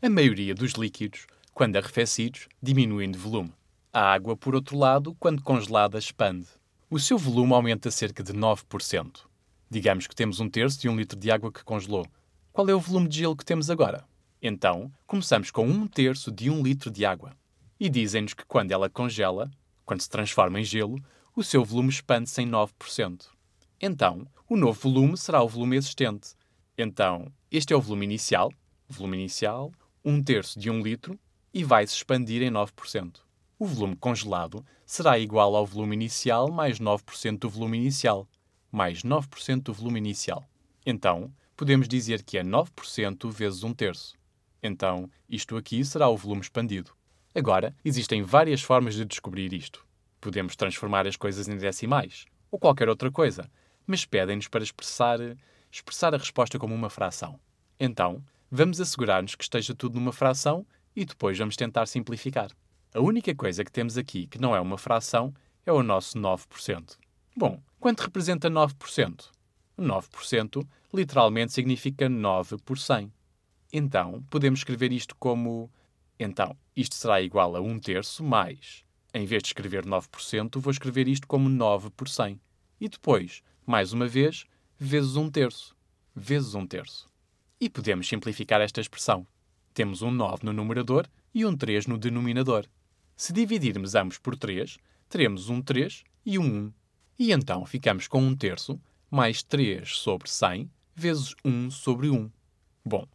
A maioria dos líquidos, quando arrefecidos, diminuem de volume. A água, por outro lado, quando congelada, expande. O seu volume aumenta cerca de 9%. Digamos que temos um terço de um litro de água que congelou. Qual é o volume de gelo que temos agora? Então, começamos com um terço de um litro de água. E dizem-nos que quando ela congela, quando se transforma em gelo, o seu volume expande-se em 9%. Então, o novo volume será o volume existente. Então, este é o volume inicial, volume inicial, um terço de um litro e vai se expandir em 9%. O volume congelado será igual ao volume inicial mais 9% do volume inicial, mais 9% do volume inicial. Então, podemos dizer que é 9% vezes um terço. Então, isto aqui será o volume expandido. Agora, existem várias formas de descobrir isto. Podemos transformar as coisas em decimais, ou qualquer outra coisa, mas pedem-nos para expressar, expressar a resposta como uma fração. Então, Vamos assegurar-nos que esteja tudo numa fração e depois vamos tentar simplificar. A única coisa que temos aqui que não é uma fração é o nosso 9%. Bom, quanto representa 9%? 9% literalmente significa 9 por 100. Então, podemos escrever isto como. Então, isto será igual a 1 terço mais. Em vez de escrever 9%, vou escrever isto como 9 por 100. E depois, mais uma vez, vezes 1 terço. Vezes 1 terço. E podemos simplificar esta expressão. Temos um 9 no numerador e um 3 no denominador. Se dividirmos ambos por 3, teremos um 3 e um 1. E então ficamos com 1 um terço mais 3 sobre 100 vezes 1 sobre 1. Bom,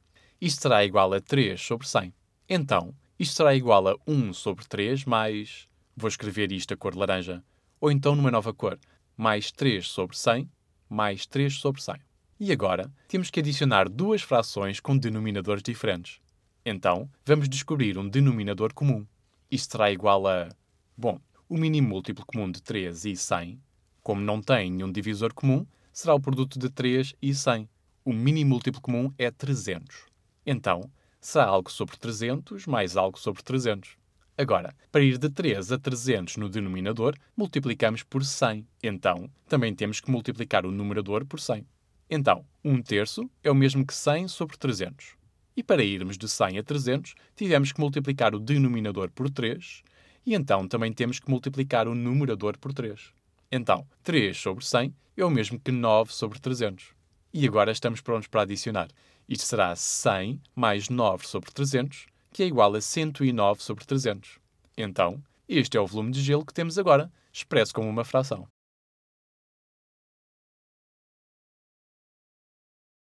isto será igual a 3 sobre 100. Então, isto será igual a 1 sobre 3 mais... Vou escrever isto a cor laranja. Ou então numa nova cor. Mais 3 sobre 100 mais 3 sobre 100. E agora temos que adicionar duas frações com denominadores diferentes. Então, vamos descobrir um denominador comum. Isto será igual a. Bom, o mínimo múltiplo comum de 3 e 100, como não tem nenhum divisor comum, será o produto de 3 e 100. O mínimo múltiplo comum é 300. Então, será algo sobre 300 mais algo sobre 300. Agora, para ir de 3 a 300 no denominador, multiplicamos por 100. Então, também temos que multiplicar o numerador por 100. Então, 1 terço é o mesmo que 100 sobre 300. E para irmos de 100 a 300, tivemos que multiplicar o denominador por 3 e então também temos que multiplicar o numerador por 3. Então, 3 sobre 100 é o mesmo que 9 sobre 300. E agora estamos prontos para adicionar. Isto será 100 mais 9 sobre 300, que é igual a 109 sobre 300. Então, este é o volume de gelo que temos agora, expresso como uma fração.